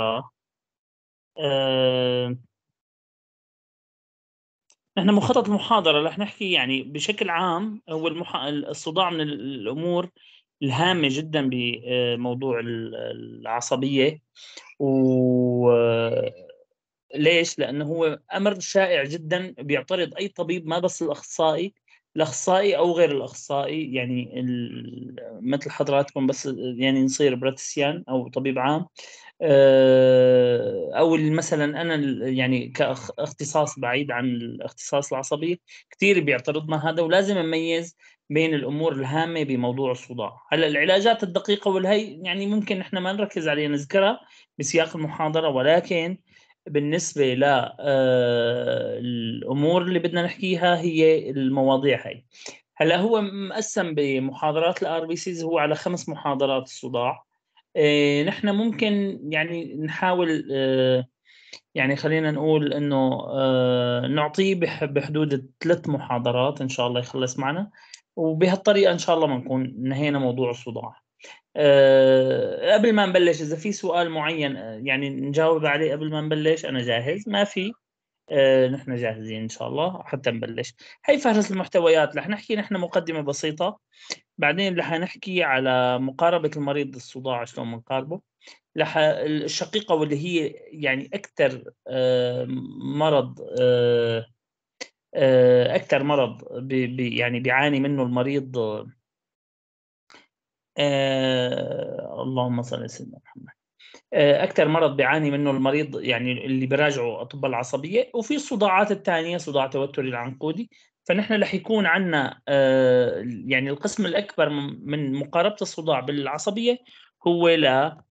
آه نحن آه، مخطط المحاضرة رح نحكي يعني بشكل عام هو المح... الصداع من الأمور الهامة جدا بموضوع العصبية و ليش؟ لأنه هو أمر شائع جدا بيعترض أي طبيب ما بس الأخصائي الأخصائي أو غير الأخصائي يعني مثل حضراتكم بس يعني نصير براتسيان أو طبيب عام آه، او مثلا انا يعني كاختصاص بعيد عن الاختصاص العصبي كثير بيعترضنا هذا ولازم نميز بين الامور الهامه بموضوع الصداع هلا العلاجات الدقيقه والهي يعني ممكن احنا ما نركز عليها نذكرها بسياق المحاضره ولكن بالنسبه ل آه، الأمور اللي بدنا نحكيها هي المواضيع هي هلا هو مقسم بمحاضرات الار بي سيز هو على خمس محاضرات الصداع إيه، نحن ممكن يعني نحاول إيه، يعني خلينا نقول انه إيه، نعطيه بحدود ثلاث محاضرات ان شاء الله يخلص معنا وبهالطريقه ان شاء الله بنكون نهينا موضوع الصداع قبل ما نبلش اذا في سؤال معين يعني نجاوب عليه قبل ما نبلش انا جاهز ما في نحن جاهزين ان شاء الله حتى نبلش هي فهرس المحتويات رح نحكي نحن مقدمه بسيطه بعدين رح نحكي على مقاربة المريض الصداع شلون بنقاربه لح الشقيقة واللي هي يعني أكثر آه، مرض آه، آه، أكثر مرض بي بي يعني بيعاني منه المريض اللهم صل على سيدنا محمد اكثر مرض بيعاني منه المريض يعني اللي بيراجعه اطباء العصبيه وفي الصداعات الثانيه صداع توتري العنقودي فنحن رح يكون عندنا آه، يعني القسم الاكبر من مقاربه الصداع بالعصبيه هو ل آه،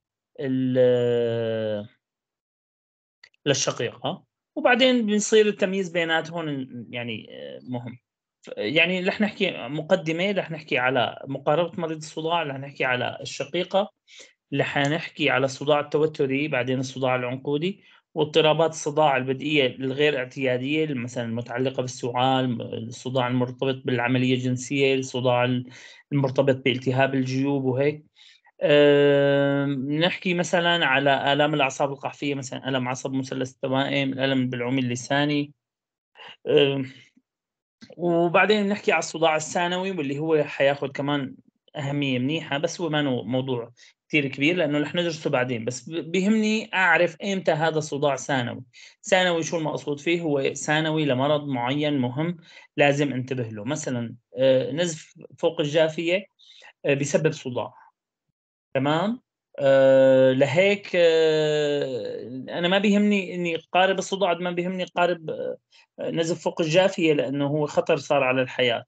للشقيقه وبعدين بنصير التمييز بينات هون يعني آه، مهم يعني رح نحكي مقدمه رح نحكي على مقاربه مريض الصداع رح نحكي على الشقيقه رح نحكي على الصداع التوتري بعدين الصداع العنقودي واضطرابات الصداع البدئية الغير اعتيادية مثلا المتعلقة بالسعال الصداع المرتبط بالعملية الجنسية الصداع المرتبط بالتهاب الجيوب وهيك أه نحكي مثلا على آلام الأعصاب القحفية مثلا ألم عصب مثلث التوائم الألم بالعمي اللساني أه وبعدين بنحكي على الصداع الثانوي واللي هو حياخذ كمان أهمية منيحة بس هو ما موضوع كثير كبير لانه رح ندرسه بعدين بس بيهمني اعرف امتى هذا الصداع ثانوي ثانوي شو المقصود فيه هو ثانوي لمرض معين مهم لازم انتبه له مثلا آه، نزف فوق الجافيه آه، بسبب صداع تمام آه، لهيك انا ما بيهمني اني قارب الصداع ما بيهمني قارب نزف فوق الجافيه لانه هو خطر صار على الحياه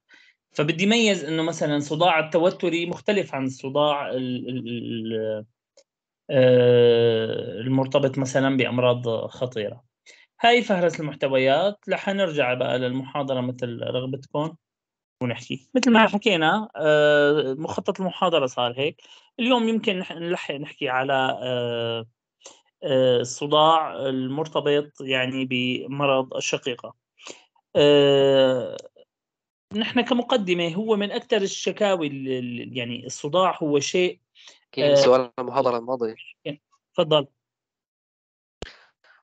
فبدي ميز انه مثلا صداع التوتري مختلف عن الصداع آه، المرتبط مثلا بامراض خطيره هاي فهرس المحتويات رح نرجع بقى للمحاضره مثل رغبتكم ونحكي مثل ما حكينا آه، مخطط المحاضره صار هيك اليوم يمكن نلحق نحكي على آه، الصداع المرتبط يعني بمرض الشقيقه نحن كمقدمه هو من اكثر الشكاوي يعني الصداع هو شيء حكيم آه، سؤال المحاضره الماضيه تفضل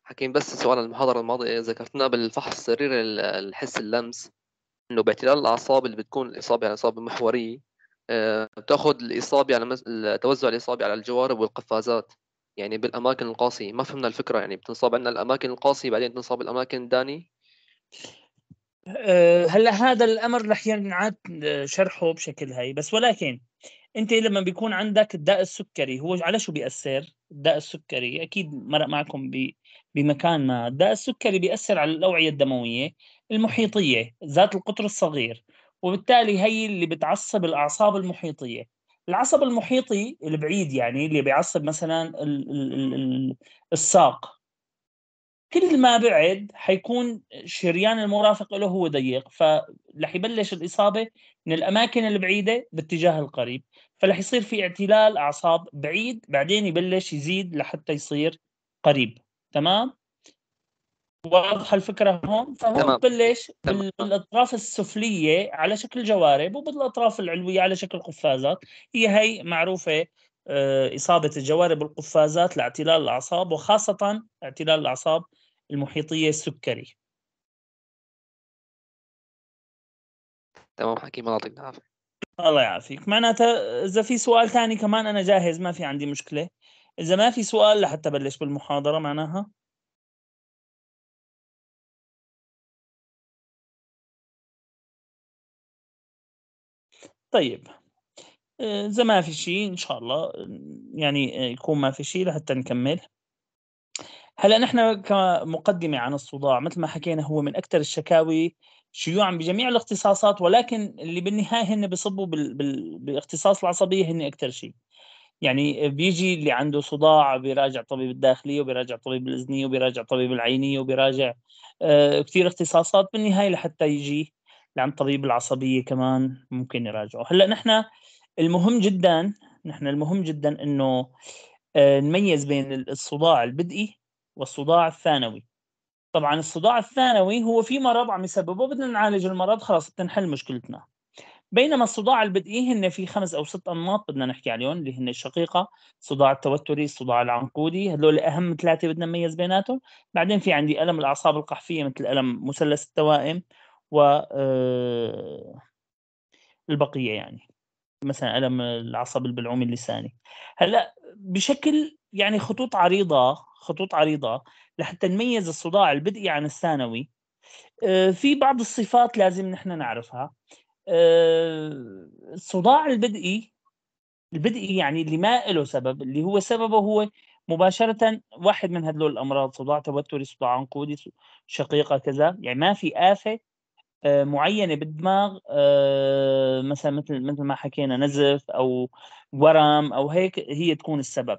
حكيم بس سؤال المحاضره الماضيه ذكرتنا بالفحص السريري الحس اللمس انه باعتلال الاعصاب اللي بتكون الاصابه يعني اصابه محوريه آه، بتاخذ الاصابه على يعني توزع الاصابه على الجوارب والقفازات يعني بالاماكن القاسيه ما فهمنا الفكره يعني بتنصاب عندنا الاماكن القاسيه بعدين بتنصاب الاماكن الدانيه آه، هلا هذا الامر رح ينعاد آه، شرحه بشكل هاي بس ولكن انت لما بيكون عندك الداء السكري هو على شو بياثر الداء السكري اكيد مرق معكم بمكان ما الداء السكري بياثر على الاوعيه الدمويه المحيطيه ذات القطر الصغير وبالتالي هي اللي بتعصب الاعصاب المحيطيه العصب المحيطي البعيد يعني اللي بيعصب مثلا الساق كل ما بعد حيكون شريان المرافق له هو ضيق فلح يبلش الاصابه من الاماكن البعيده باتجاه القريب فرح يصير في اعتلال اعصاب بعيد بعدين يبلش يزيد لحتى يصير قريب تمام واضحه الفكره هون فهو تمام. بلش تمام. بالاطراف السفليه على شكل جوارب وبالاطراف العلويه على شكل قفازات هي هي معروفه آه، اصابه الجوارب والقفازات لاعتلال الاعصاب وخاصه اعتلال الاعصاب المحيطيه السكري تمام حكيم الله يعطيك العافيه الله يعافيك معناتها اذا في سؤال ثاني كمان انا جاهز ما في عندي مشكله اذا ما في سؤال لحتى بلش بالمحاضره معناها طيب إذا ما في شيء إن شاء الله يعني يكون ما في شيء لحتى نكمل هلا نحن كمقدمه عن الصداع مثل ما حكينا هو من اكثر الشكاوي شيوعا بجميع الاختصاصات ولكن اللي بالنهايه هن بصبوا بالاختصاص العصبيه هن اكثر شيء يعني بيجي اللي عنده صداع بيراجع طبيب الداخليه وبيراجع طبيب الاذنيه وبيراجع طبيب العينيه وبيراجع آه كثير اختصاصات بالنهايه لحتى يجي لعند طبيب العصبيه كمان ممكن يراجعه هلا نحن المهم جدا نحن المهم جدا انه آه، نميز بين الصداع البدئي والصداع الثانوي طبعا الصداع الثانوي هو في مرض عم يسببه بدنا نعالج المرض خلاص بتنحل مشكلتنا بينما الصداع البدئي هن في خمس او ست انماط بدنا نحكي عليهم اللي هن الشقيقه، الصداع التوتري، الصداع العنقودي، هذول اهم ثلاثه بدنا نميز بيناتهم، بعدين في عندي الم الاعصاب القحفيه مثل الم مثلث التوائم و آه، البقيه يعني مثلا الم العصب البلعومي اللساني. هلا بشكل يعني خطوط عريضه خطوط عريضه لحتى نميز الصداع البدئي عن الثانوي آه، في بعض الصفات لازم نحن نعرفها آه، الصداع البدئي البدئي يعني اللي ما له سبب اللي هو سببه هو مباشرة واحد من هدول الأمراض صداع توتري صداع عنقودي شقيقة كذا يعني ما في آفة آه، معينة بالدماغ مثلا مثل مثل ما حكينا نزف أو ورم أو هيك هي تكون السبب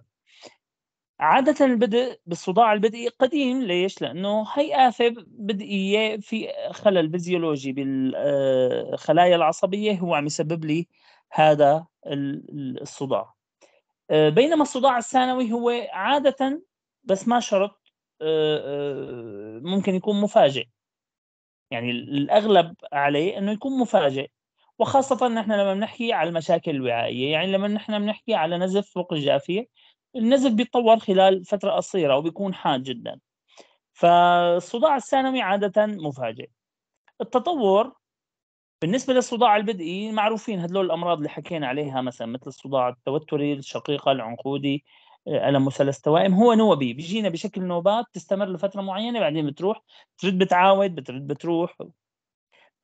عادة البدء بالصداع البدئي قديم ليش؟ لأنه هي آفة بدئية في خلل فيزيولوجي بالخلايا آه، العصبية هو عم يسبب لي هذا الصداع آه، بينما الصداع الثانوي هو عادة بس ما شرط آه، ممكن يكون مفاجئ يعني الأغلب عليه أنه يكون مفاجئ وخاصة نحن لما بنحكي على المشاكل الوعائية يعني لما نحن بنحكي على نزف فوق الجافية النزف بيتطور خلال فترة قصيرة وبيكون حاد جدا فالصداع الثانوي عادة مفاجئ التطور بالنسبة للصداع البدئي معروفين هدول الأمراض اللي حكينا عليها مثلا مثل الصداع التوتري الشقيقة العنقودي ألم مثلث توائم هو نوبي بيجينا بشكل نوبات تستمر لفترة معينة بعدين بتروح بترد بتعاود بترد بتروح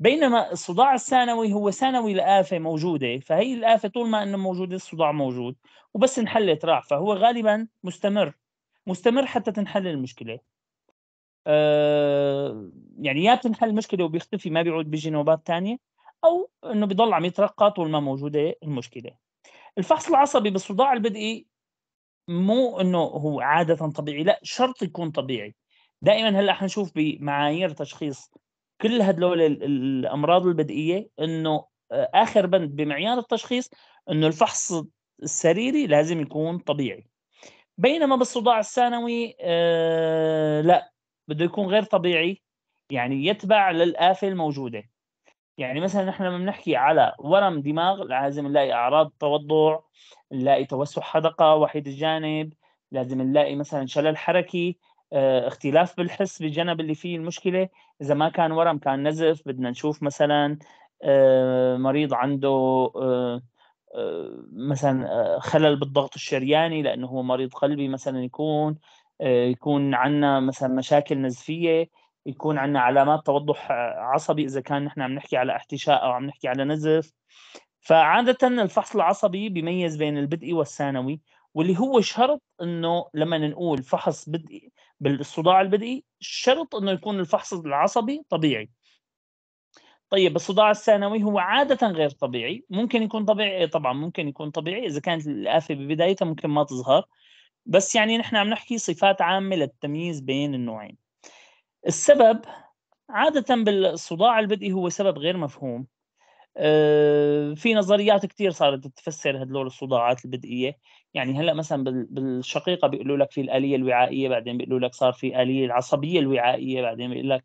بينما الصداع الثانوي هو ثانوي لآفة موجودة فهي الآفة طول ما أنه موجودة الصداع موجود وبس انحلت راح فهو غالبا مستمر مستمر حتى تنحل المشكلة أه يعني يا بتنحل المشكلة وبيختفي ما بيعود بيجي نوبات ثانية أو أنه بيضل عم يترقى طول ما موجودة المشكلة الفحص العصبي بالصداع البدئي مو انه هو عاده طبيعي لا شرط يكون طبيعي دائما هلا حنشوف بمعايير تشخيص كل هدول الامراض البدئيه انه آه، اخر بند بمعيار التشخيص انه الفحص السريري لازم يكون طبيعي بينما بالصداع الثانوي آه لا بده يكون غير طبيعي يعني يتبع للآفة الموجودة يعني مثلا نحن لما بنحكي على ورم دماغ لازم نلاقي أعراض توضع نلاقي توسع حدقة وحيد الجانب لازم نلاقي مثلا شلل حركي آه، اختلاف بالحس بالجنب اللي فيه المشكله اذا ما كان ورم كان نزف بدنا نشوف مثلا آه، مريض عنده آه، مثلا خلل بالضغط الشرياني لانه هو مريض قلبي مثلا يكون يكون عندنا مثلا مشاكل نزفيه يكون عندنا علامات توضح عصبي اذا كان نحن عم نحكي على احتشاء او عم نحكي على نزف فعاده الفحص العصبي بيميز بين البدئي والثانوي واللي هو شرط انه لما نقول فحص بدئي بالصداع البدئي شرط انه يكون الفحص العصبي طبيعي طيب الصداع الثانوي هو عادة غير طبيعي ممكن يكون طبيعي إيه طبعا ممكن يكون طبيعي إذا كانت الآفة ببدايتها ممكن ما تظهر بس يعني نحن عم نحكي صفات عامة للتمييز بين النوعين السبب عادة بالصداع البدئي هو سبب غير مفهوم آه، في نظريات كثير صارت تفسر هدول الصداعات البدئية يعني هلا مثلا بالشقيقه بيقولوا لك في الاليه الوعائيه بعدين بيقولوا لك صار في اليه العصبيه الوعائيه بعدين بيقول لك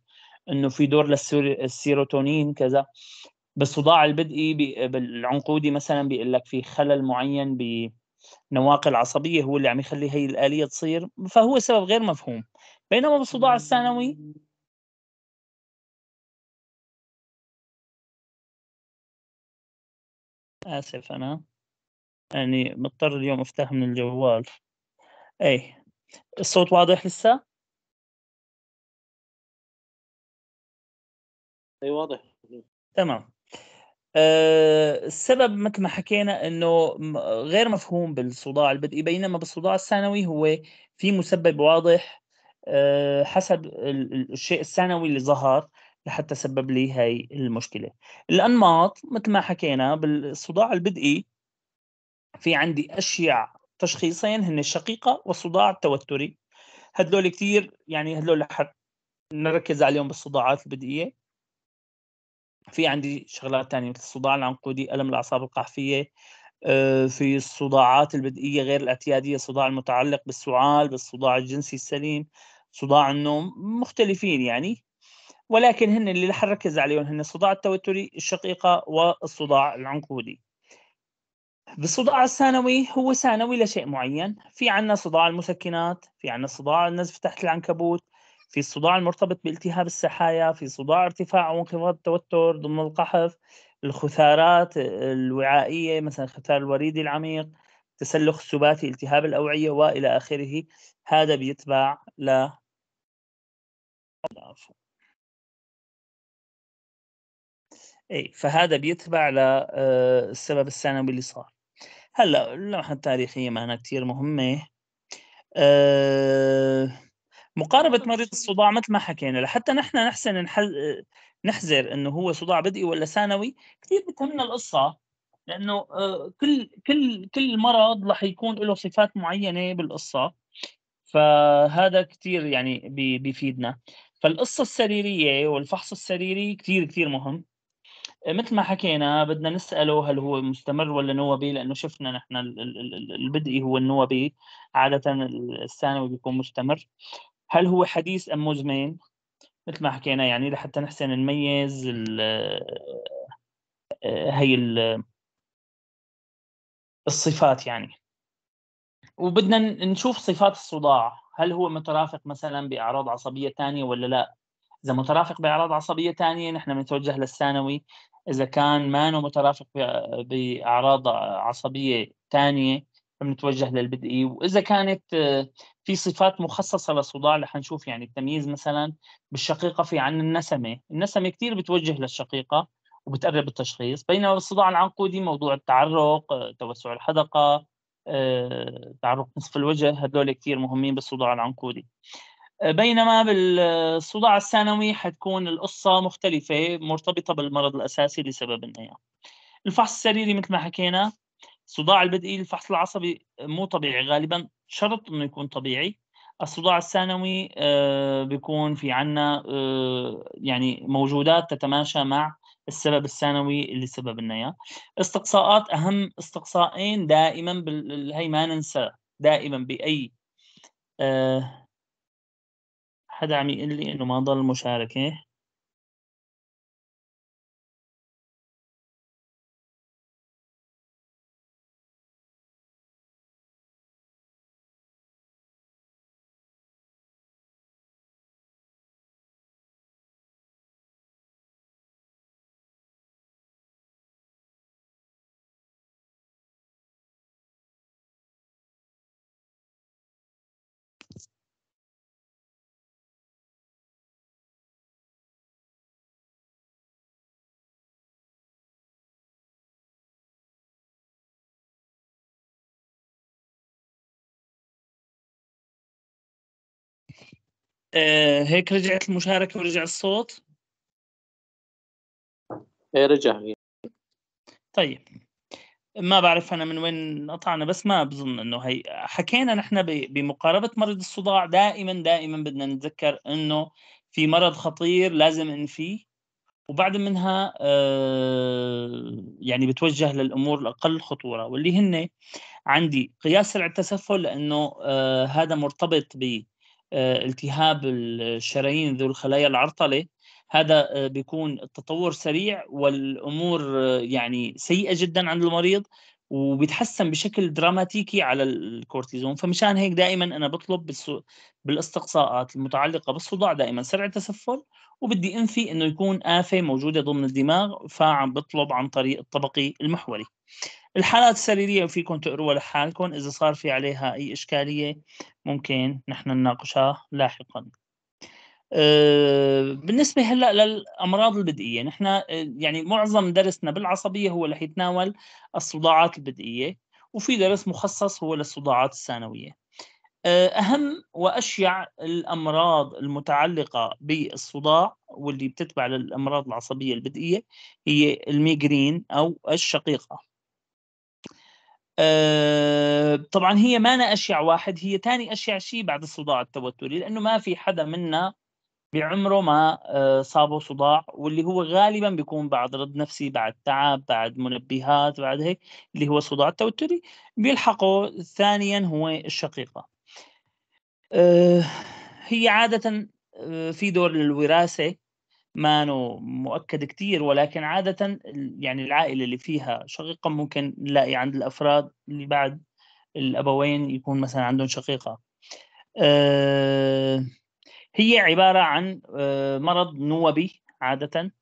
انه في دور للسيروتونين كذا بالصداع البدئي بالعنقودي مثلا بيقول لك في خلل معين بنواقل عصبيه هو اللي عم يخلي هي الاليه تصير فهو سبب غير مفهوم بينما بالصداع الثانوي اسف انا يعني مضطر اليوم افتح من الجوال اي الصوت واضح لسه؟ اي واضح تمام آه، السبب مثل ما حكينا انه غير مفهوم بالصداع البدئي بينما بالصداع الثانوي هو في مسبب واضح آه، حسب الشيء الثانوي اللي ظهر لحتى سبب لي هاي المشكله الانماط مثل ما حكينا بالصداع البدئي في عندي اشياء تشخيصين هن الشقيقه والصداع التوتري هدول كثير يعني هدول رح نركز عليهم بالصداعات البدئيه في عندي شغلات ثانيه مثل الصداع العنقودي الم الاعصاب القحفيه آه، في الصداعات البدئيه غير الاعتياديه الصداع المتعلق بالسعال بالصداع الجنسي السليم صداع النوم مختلفين يعني ولكن هن اللي رح نركز عليهم هن الصداع التوتري الشقيقه والصداع العنقودي بالصداع الثانوي هو ثانوي لشيء معين في عنا صداع المسكنات في عنا صداع النزف تحت العنكبوت في الصداع المرتبط بالتهاب السحايا في صداع ارتفاع وانخفاض التوتر ضمن القحف الخثارات الوعائية مثلا خثار الوريد العميق تسلخ السباتي التهاب الأوعية وإلى آخره هذا بيتبع ل اي فهذا بيتبع للسبب آه، الثانوي اللي صار هلا اللوحه التاريخيه معناها كثير مهمه أه مقاربه مريض الصداع مثل ما حكينا لحتى نحن نحسن نحذر انه هو صداع بدئي ولا ثانوي كثير بتهمنا القصه لانه آه، كل كل كل مرض رح يكون له صفات معينه بالقصه فهذا كثير يعني بيفيدنا فالقصه السريريه والفحص السريري كثير كثير مهم مثل ما حكينا بدنا نساله هل هو مستمر ولا نوبي لانه شفنا نحن البدئي هو النوبي عاده الثانوي بيكون مستمر هل هو حديث ام مزمن مثل ما حكينا يعني لحتى نحسن نميز آه، هي الصفات يعني وبدنا نشوف صفات الصداع هل هو مترافق مثلا باعراض عصبيه ثانيه ولا لا اذا مترافق باعراض عصبيه ثانيه نحن بنتوجه للثانوي اذا كان ما أنه مترافق باعراض عصبيه ثانيه بنتوجه للبدئي واذا كانت آه، في صفات مخصصه للصداع رح نشوف يعني التمييز مثلا بالشقيقه في عن النسمه، النسمه كثير بتوجه للشقيقه وبتقرب التشخيص، بينما بالصداع العنقودي موضوع التعرق، آه، توسع الحدقه، آه، تعرق نصف الوجه، هدول كثير مهمين بالصداع العنقودي. بينما بالصداع الثانوي حتكون القصة مختلفة مرتبطة بالمرض الأساسي اللي سببنا إياه الفحص السريري مثل ما حكينا الصداع البدئي الفحص العصبي مو طبيعي غالبا شرط انه يكون طبيعي الصداع الثانوي آه، بيكون في عنا آه، يعني موجودات تتماشى مع السبب الثانوي اللي سبب لنا اياه استقصاءات اهم استقصائين دائما بال... هي ما ننسى دائما باي آه، حدا عم يقول لي انه ما ضل مشاركه آه، هيك رجعت المشاركة ورجع الصوت ايه رجع طيب ما بعرف انا من وين قطعنا بس ما بظن انه هي حكينا نحن بمقاربه مرض الصداع دائما دائما بدنا نتذكر انه في مرض خطير لازم فيه وبعد منها آه، يعني بتوجه للامور الاقل خطوره واللي هن عندي قياس سرعه التسفل لانه آه، هذا مرتبط ب آه، التهاب الشرايين ذو الخلايا العرطله هذا آه، بيكون التطور سريع والامور آه، يعني سيئه جدا عند المريض وبيتحسن بشكل دراماتيكي على الكورتيزون فمشان هيك دائما انا بطلب بالاستقصاءات المتعلقه بالصداع دائما سرعه تسفل وبدي انفي انه يكون افه موجوده ضمن الدماغ فعم بطلب عن طريق الطبقي المحوري الحالات السريرية فيكم تقروها لحالكم إذا صار في عليها أي إشكالية ممكن نحن نناقشها لاحقا أه، بالنسبة هلا للأمراض البدئية نحن أه، يعني معظم درسنا بالعصبية هو اللي يتناول الصداعات البدئية وفي درس مخصص هو للصداعات الثانوية أه، أهم وأشيع الأمراض المتعلقة بالصداع واللي بتتبع للأمراض العصبية البدئية هي الميجرين أو الشقيقة آه، طبعا هي ما أنا أشيع واحد هي ثاني أشيع شيء بعد الصداع التوتري لأنه ما في حدا منا بعمره ما آه، صابه صداع واللي هو غالبا بيكون بعد رد نفسي بعد تعب بعد منبهات بعد هيك اللي هو صداع التوتري بيلحقه ثانيا هو الشقيقة آه، هي عادة في دور للوراثة مانو مؤكد كتير ولكن عادة يعني العائلة اللي فيها شقيقة ممكن نلاقي عند الأفراد اللي بعد الأبوين يكون مثلا عندهم شقيقة آه، هي عبارة عن آه، مرض نوبي عادة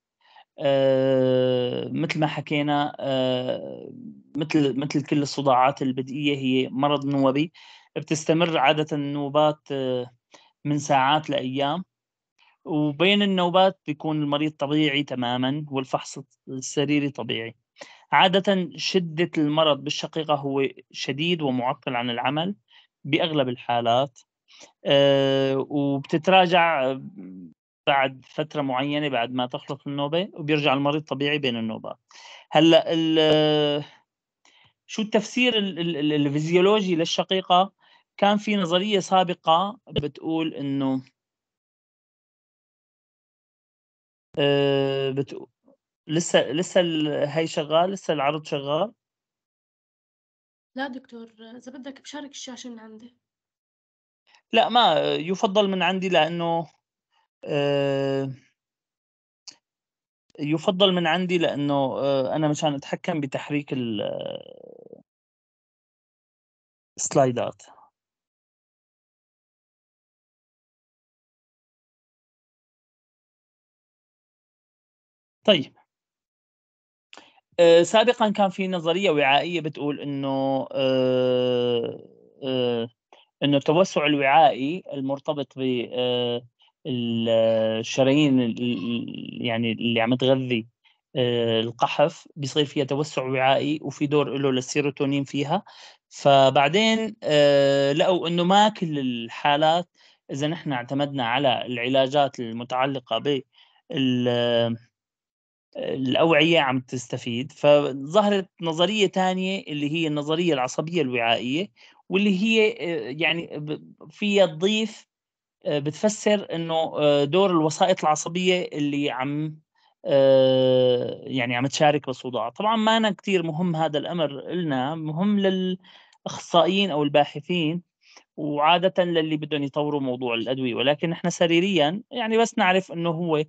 آه، مثل ما حكينا مثل مثل كل الصداعات البدئية هي مرض نوبي بتستمر عادة النوبات من ساعات لأيام وبين النوبات بيكون المريض طبيعي تماما والفحص السريري طبيعي عادة شدة المرض بالشقيقة هو شديد ومعطل عن العمل بأغلب الحالات آه، وبتتراجع بعد فترة معينة بعد ما تخلص النوبة وبيرجع المريض طبيعي بين النوبات هلا شو التفسير الفيزيولوجي للشقيقة كان في نظرية سابقة بتقول انه آه، بتقول لسه لسه هاي شغال لسه العرض شغال لا دكتور اذا بدك بشارك الشاشه من عندي لا ما يفضل من عندي لانه آه، يفضل من عندي لانه آه، انا مشان اتحكم بتحريك السلايدات طيب آه، سابقا كان في نظريه وعائيه بتقول انه آه، آه، انه التوسع الوعائي المرتبط ب الشرايين يعني اللي عم تغذي القحف بيصير فيها توسع وعائي وفي دور له للسيروتونين فيها فبعدين لقوا انه ما كل الحالات اذا نحن اعتمدنا على العلاجات المتعلقه بال الاوعيه عم تستفيد فظهرت نظريه ثانيه اللي هي النظريه العصبيه الوعائيه واللي هي آه، يعني فيها تضيف آه، بتفسر انه آه، دور الوسائط العصبيه اللي عم يعني عم تشارك بالصداع طبعا ما أنا كثير مهم هذا الامر لنا مهم للاخصائيين او الباحثين وعاده للي بدهم يطوروا موضوع الادويه ولكن احنا سريريا يعني بس نعرف انه هو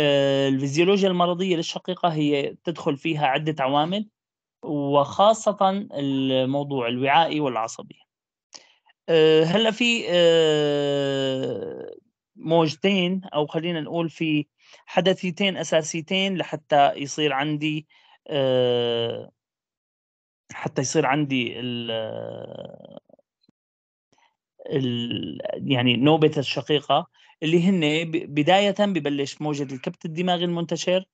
آه، الفيزيولوجيا المرضيه للشقيقه هي تدخل فيها عده عوامل وخاصه الموضوع الوعائي والعصبي آه، هلا في آه، موجتين او خلينا نقول في حدثيتين اساسيتين لحتى يصير عندي حتى يصير عندي ال يعني نوبه الشقيقه اللي هن بداية ببلش موجة الكبت الدماغي المنتشر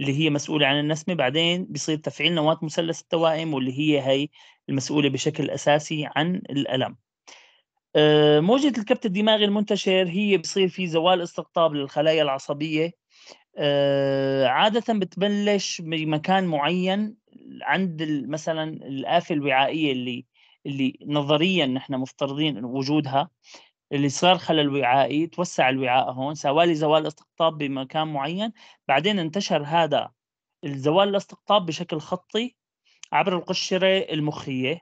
اللي هي مسؤولة عن النسمة بعدين بيصير تفعيل نواة مثلث التوائم واللي هي هي المسؤولة بشكل أساسي عن الألم آه، موجة الكبت الدماغي المنتشر هي بصير في زوال استقطاب للخلايا العصبية آه، عادة بتبلش بمكان معين عند مثلا الآفة الوعائية اللي اللي نظريا نحن مفترضين وجودها اللي صار خلل وعائي توسع الوعاء هون سوى لي زوال استقطاب بمكان معين بعدين انتشر هذا الزوال الاستقطاب بشكل خطي عبر القشرة المخية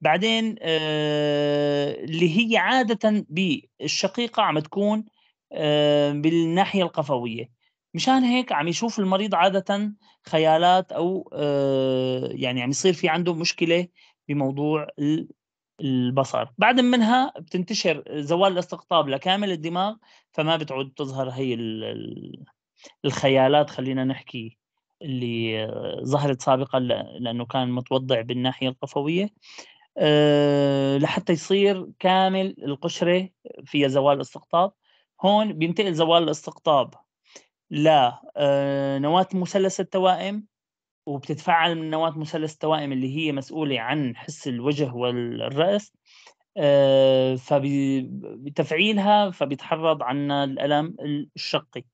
بعدين آه، اللي هي عادة بالشقيقة عم تكون آه، بالناحية القفوية مشان هيك عم يشوف المريض عادة خيالات أو آه، يعني عم يصير في عنده مشكلة بموضوع البصر بعد منها بتنتشر زوال الاستقطاب لكامل الدماغ فما بتعود تظهر هي الخيالات خلينا نحكي اللي ظهرت سابقا لأنه كان متوضع بالناحية القفوية آه، لحتى يصير كامل القشرة فيها زوال الاستقطاب هون بينتقل زوال الاستقطاب لنواة آه، مثلث التوائم وبتتفعل من نواة مثلث التوائم اللي هي مسؤولة عن حس الوجه والرأس آه، فبتفعيلها فبيتحرض عنا الألم الشقي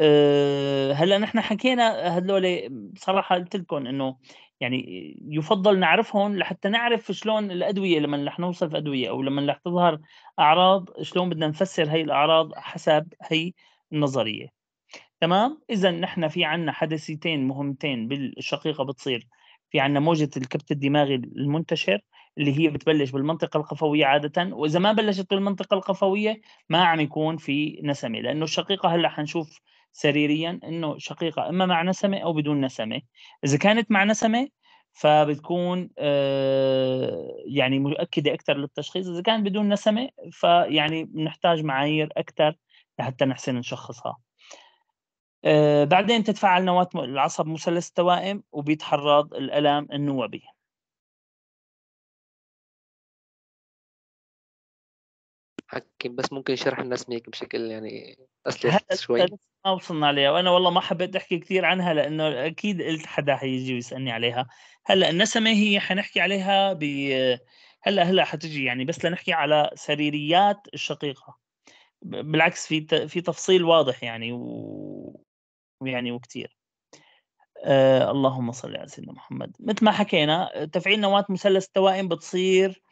آه، هلا نحن حكينا هدول بصراحة قلت لكم إنه يعني يفضل نعرفهم لحتى نعرف شلون الأدوية لما رح نوصف أدوية أو لما رح تظهر أعراض شلون بدنا نفسر هي الأعراض حسب هي النظرية تمام اذا نحن في عندنا حدثيتين مهمتين بالشقيقه بتصير في عندنا موجه الكبت الدماغي المنتشر اللي هي بتبلش بالمنطقه القفويه عاده واذا ما بلشت بالمنطقه القفويه ما عم يكون في نسمه لانه الشقيقه هلا حنشوف سريريا انه شقيقه اما مع نسمه او بدون نسمه اذا كانت مع نسمه فبتكون آه، يعني مؤكده اكثر للتشخيص اذا كان بدون نسمه فيعني بنحتاج معايير اكثر لحتى نحسن نشخصها آه، بعدين تتفاعل نواة العصب مثلث التوائم وبيتحرض الألم النوبي حكي بس ممكن شرح الناس هيك بشكل يعني اسلس شوي ما وصلنا عليها وانا والله ما حبيت احكي كثير عنها لانه اكيد قلت حدا حيجي ويسالني عليها هلا النسمه هي حنحكي عليها ب هلا هلا حتجي يعني بس لنحكي على سريريات الشقيقه بالعكس في في تفصيل واضح يعني و... يعني وكثير أه اللهم صل على سيدنا محمد مثل ما حكينا تفعيل نواة مثلث التوائم بتصير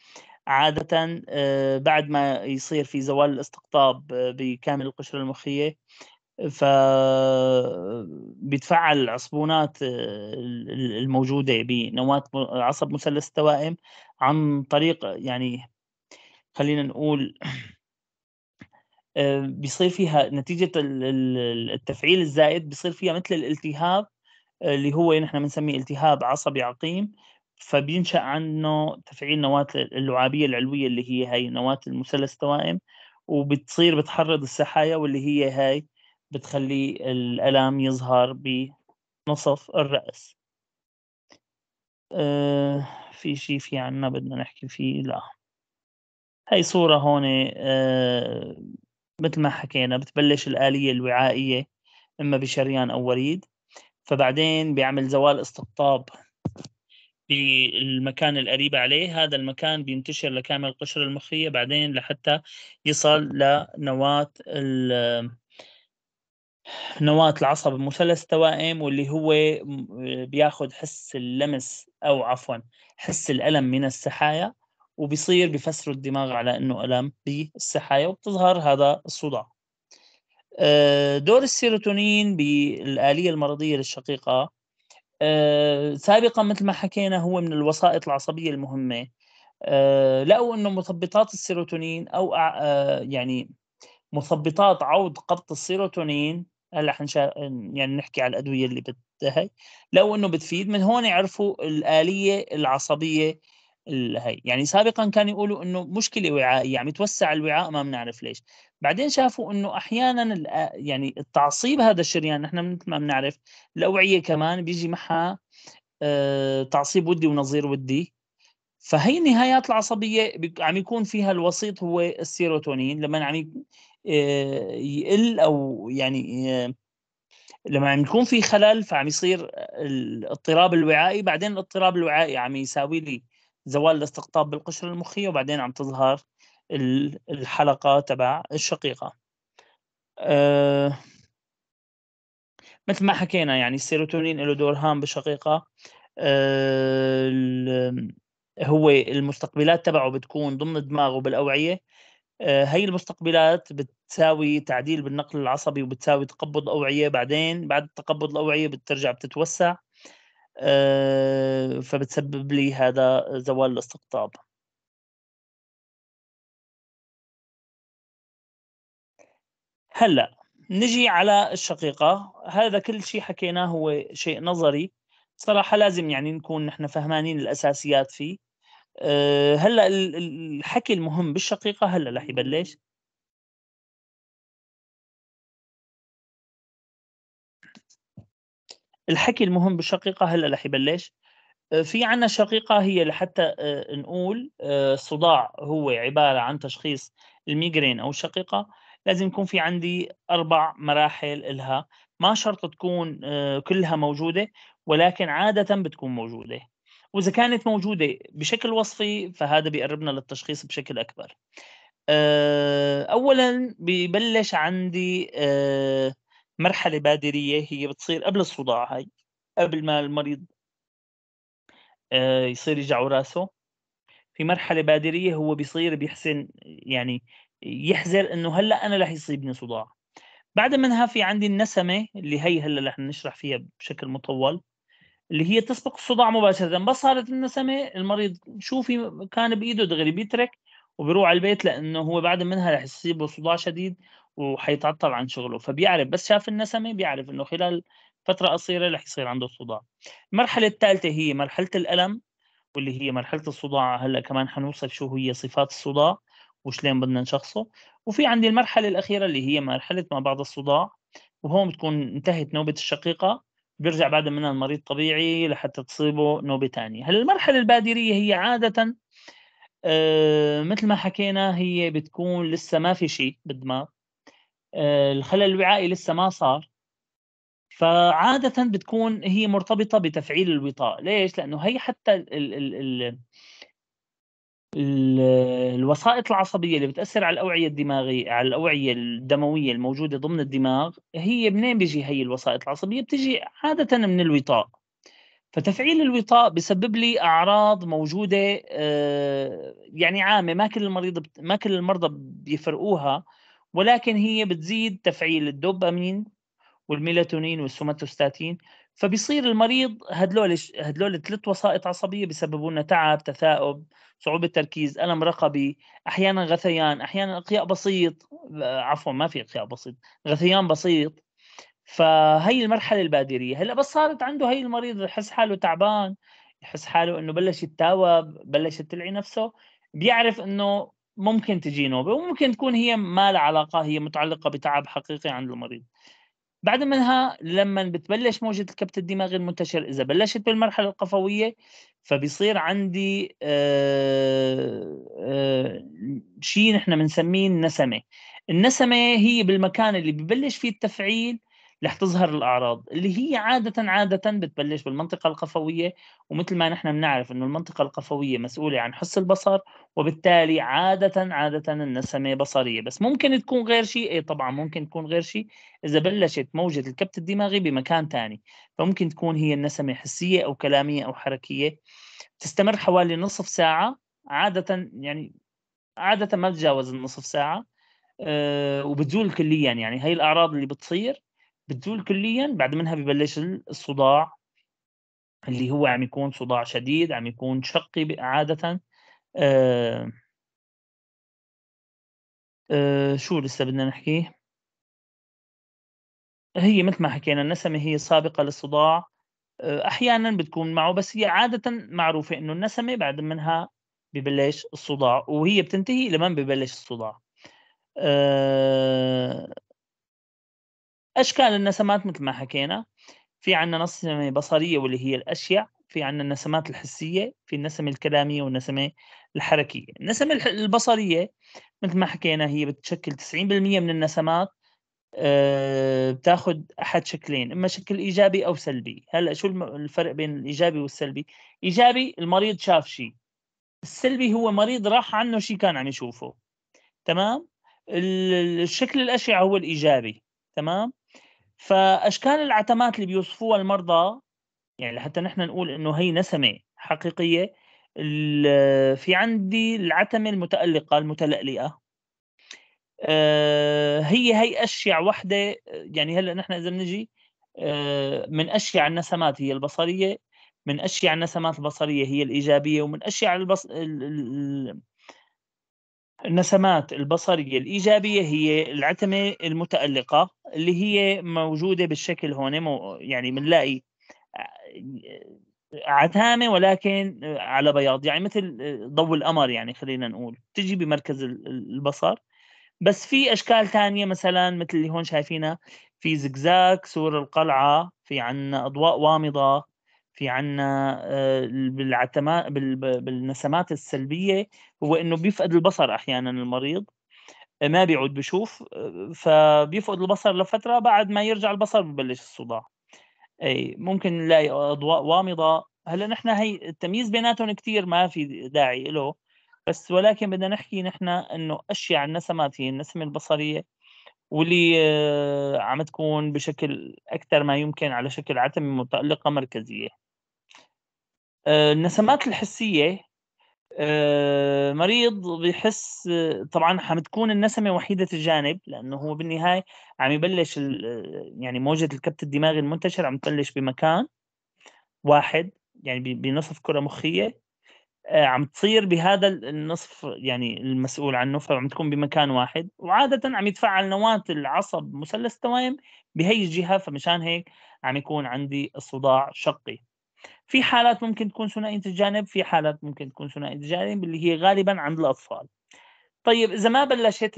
عادة أه بعد ما يصير في زوال الاستقطاب آه، بكامل القشرة المخية فبتفعل العصبونات آه، الموجودة بنواة عصب مثلث التوائم عن طريق يعني خلينا نقول آه، بيصير فيها نتيجه التفعيل الزائد بيصير فيها مثل الالتهاب آه، اللي هو نحن بنسميه التهاب عصبي عقيم فبينشا عنه تفعيل نواه اللعابيه العلويه اللي هي هاي نواه المثلث التوائم وبتصير بتحرض السحايا واللي هي هاي بتخلي الالم يظهر بنصف الراس آه، في شيء في عنا بدنا نحكي فيه لا هاي صورة هون مثل ما حكينا بتبلش الآلية الوعائية إما بشريان أو وريد فبعدين بيعمل زوال استقطاب بالمكان القريب عليه هذا المكان بينتشر لكامل القشرة المخية بعدين لحتى يصل لنواة نواة العصب المثلث التوائم واللي هو بياخد حس اللمس أو عفوا حس الألم من السحايا وبيصير بفسروا الدماغ على انه الم بالسحايا وبتظهر هذا الصداع آه، دور السيروتونين بالآلية المرضية للشقيقة آه، سابقا مثل ما حكينا هو من الوسائط العصبية المهمة آه، لقوا أنه مثبطات السيروتونين أو يعني مثبطات عوض قبض السيروتونين هلا حنشا يعني نحكي على الادويه اللي بت هي لو انه بتفيد من هون عرفوا الاليه العصبيه هي يعني سابقا كانوا يقولوا انه مشكله وعائيه عم يتوسع يعني الوعاء ما بنعرف ليش بعدين شافوا انه احيانا يعني التعصيب هذا الشريان نحن مثل ما بنعرف الاوعيه كمان بيجي معها آه، تعصيب ودي ونظير ودي فهي النهايات العصبيه عم يكون فيها الوسيط هو السيروتونين لما عم آه، يقل او يعني آه، لما عم يكون في خلل فعم يصير الاضطراب الوعائي بعدين الاضطراب الوعائي عم يساوي لي زوال الاستقطاب بالقشرة المخية وبعدين عم تظهر الحلقة تبع الشقيقة أه مثل ما حكينا يعني السيروتونين له دور هام بالشقيقة أه هو المستقبلات تبعه بتكون ضمن دماغه بالأوعية هي آه، المستقبلات بتساوي تعديل بالنقل العصبي وبتساوي تقبض أوعية بعدين بعد تقبض الأوعية بترجع بتتوسع آه، فبتسبب لي هذا زوال الاستقطاب هلا نجي على الشقيقة هذا كل شيء حكيناه هو شيء نظري صراحة لازم يعني نكون نحن فهمانين الأساسيات فيه آه، هلا الحكي المهم بالشقيقة هلا رح يبلش الحكي المهم بالشقيقه هلا رح يبلش آه، في عنا شقيقه هي لحتى آه، نقول الصداع آه، هو عباره عن تشخيص الميجرين او الشقيقه لازم يكون في عندي اربع مراحل لها ما شرط تكون كلها موجوده ولكن عاده بتكون موجوده واذا كانت موجوده بشكل وصفي فهذا بيقربنا للتشخيص بشكل اكبر اولا ببلش عندي مرحله بادريه هي بتصير قبل الصداع هاي قبل ما المريض آه، يصير يجعوا راسه في مرحله بادريه هو بيصير بيحسن يعني يحذر انه هلا انا رح يصيبني صداع بعد منها في عندي النسمه اللي هي هلا رح نشرح فيها بشكل مطول اللي هي تسبق الصداع مباشره بس صارت النسمه المريض شو في كان بايده دغري بيترك وبيروح على البيت لانه هو بعد منها رح يصيبه صداع شديد وحيتعطل عن شغله فبيعرف بس شاف النسمة بيعرف إنه خلال فترة قصيرة رح يصير عنده صداع المرحلة الثالثة هي مرحلة الألم واللي هي مرحلة الصداع هلا كمان حنوصف شو هي صفات الصداع وشلين بدنا نشخصه وفي عندي المرحلة الأخيرة اللي هي مرحلة ما بعد الصداع وهون بتكون انتهت نوبة الشقيقة بيرجع بعد منها المريض طبيعي لحتى تصيبه نوبة ثانية هلا المرحلة البادرية هي عادة آه مثل ما حكينا هي بتكون لسه ما في شيء بالدماغ آه، الخلل الوعائي لسه ما صار فعادة بتكون هي مرتبطة بتفعيل الوطاء ليش؟ لأنه هي حتى الـ الـ الـ الوسائط العصبية اللي بتأثر على الأوعية الدماغية على الأوعية الدموية الموجودة ضمن الدماغ هي منين بيجي هي الوسائط العصبية؟ بتجي عادة من الوطاء فتفعيل الوطاء بسبب لي أعراض موجودة آه، يعني عامة ما كل المريض ما كل المرضى بيفرقوها ولكن هي بتزيد تفعيل الدوبامين والميلاتونين والسوماتوستاتين فبيصير المريض هدلول هدلول ثلاث وسائط عصبيه بيسببوا لنا تعب، تثاؤب، صعوبه تركيز، الم رقبي، احيانا غثيان، احيانا اقياء بسيط، آه، عفوا ما في اقياء بسيط، غثيان بسيط. فهي المرحله البادريه، هلا بس صارت عنده هي المريض يحس حاله تعبان، يحس حاله انه بلش يتاوب، بلش تلعي نفسه، بيعرف انه ممكن تجي نوبه وممكن تكون هي ما لها علاقه هي متعلقه بتعب حقيقي عند المريض بعد منها لما بتبلش موجة الكبت الدماغي المنتشر إذا بلشت بالمرحلة القفوية فبيصير عندي آه، آه، شيء نحن بنسميه النسمة النسمة هي بالمكان اللي ببلش فيه التفعيل رح تظهر الأعراض اللي هي عادة عادة بتبلش بالمنطقة القفوية ومثل ما نحن بنعرف إنه المنطقة القفوية مسؤولة عن حس البصر وبالتالي عادة عادة النسمة بصرية بس ممكن تكون غير شيء اي طبعا ممكن تكون غير شيء إذا بلشت موجة الكبت الدماغي بمكان ثاني فممكن تكون هي النسمة حسية أو كلامية أو حركية تستمر حوالي نصف ساعة عادة يعني عادة ما بتجاوز النصف ساعة أه وبتزول كليا يعني هي الأعراض اللي بتصير بتزول كليا بعد منها ببلش الصداع اللي هو عم يكون صداع شديد عم يكون شقي عادة آه آه شو لسه بدنا نحكي هي مثل ما حكينا النسمة هي سابقة للصداع آه أحيانا بتكون معه بس هي عادة معروفة إنه النسمة بعد منها ببلش الصداع وهي بتنتهي لمن ببلش الصداع آه، اشكال النسمات مثل ما حكينا في عندنا نسمه بصريه واللي هي الاشياء في عندنا النسمات الحسيه في النسمه الكلاميه والنسمه الحركيه النسمه البصريه مثل ما حكينا هي بتشكل 90% من النسمات آه، بتاخذ احد شكلين اما شكل ايجابي او سلبي هلا شو الفرق بين الايجابي والسلبي ايجابي المريض شاف شيء السلبي هو مريض راح عنه شيء كان عم يشوفه تمام الشكل الاشعه هو الايجابي تمام فاشكال العتمات اللي بيوصفوها المرضى يعني حتى نحن نقول انه هي نسمه حقيقيه في عندي العتمه المتالقه المتلألئه آه، هي هي اشيع وحده يعني هلا نحن اذا بنجي آه، من اشيع النسمات هي البصريه من اشيع النسمات البصريه هي الايجابيه ومن اشيع البص... النسمات البصرية الإيجابية هي العتمة المتألقة اللي هي موجودة بالشكل هون مو يعني بنلاقي عتامة ولكن على بياض يعني مثل ضوء القمر يعني خلينا نقول تجي بمركز البصر بس في أشكال تانية مثلا مثل اللي هون شايفينها في زقزاق سور القلعة في عنا أضواء وامضة في عنا آه، بالعتمات بالنسمات السلبيه هو انه بيفقد البصر احيانا المريض ما بيعود بشوف فبيفقد البصر لفتره بعد ما يرجع البصر ببلش الصداع اي ممكن نلاقي اضواء وامضه هلا نحن هي التمييز بيناتهم كثير ما في داعي له بس ولكن بدنا نحكي نحن انه اشيع النسمات هي النسمه البصريه واللي آه، عم تكون بشكل اكثر ما يمكن على شكل عتمه متالقه مركزيه آه، النسمات الحسيه آه، مريض بيحس طبعا حتكون النسمه وحيده الجانب لانه هو بالنهايه عم يبلش يعني موجه الكبت الدماغي المنتشر عم تبلش بمكان واحد يعني بنصف كره مخيه آه، عم تصير بهذا النصف يعني المسؤول عنه فعم تكون بمكان واحد وعادة عم يتفعل نواة العصب مثلث التوائم بهي الجهة فمشان هيك عم يكون عندي الصداع شقي في حالات ممكن تكون ثنائيه الجانب في حالات ممكن تكون ثنائيه الجانب اللي هي غالبا عند الاطفال طيب اذا ما بلشت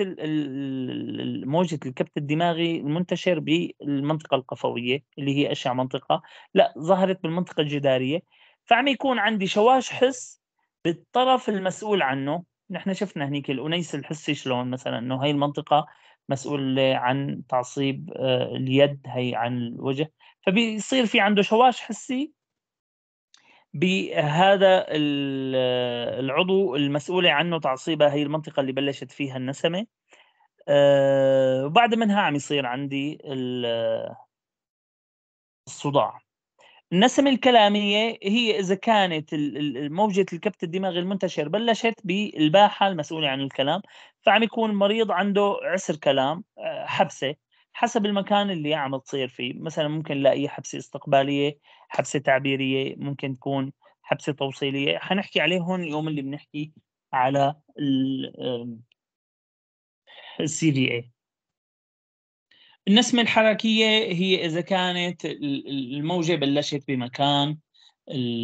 موجه الكبت الدماغي المنتشر بالمنطقه القفويه اللي هي اشع منطقه لا ظهرت بالمنطقه الجداريه فعم يكون عندي شواش حس بالطرف المسؤول عنه نحن شفنا هنيك الانيس الحسي شلون مثلا انه هي المنطقه مسؤول عن تعصيب آه، اليد هي عن الوجه فبيصير في عنده شواش حسي بهذا العضو المسؤولة عنه تعصيبها هي المنطقة اللي بلشت فيها النسمة آه، وبعد منها عم يصير عندي الصداع النسمة الكلامية هي إذا كانت موجة الكبت الدماغي المنتشر بلشت بالباحة المسؤولة عن الكلام فعم يكون المريض عنده عسر كلام آه، حبسة حسب المكان اللي عم تصير فيه مثلا ممكن نلاقي حبسه استقباليه حبسه تعبيريه ممكن تكون حبسه توصيليه حنحكي عليه هون اليوم اللي بنحكي على السي في اي النسمة الحركية هي إذا كانت الموجة بلشت بمكان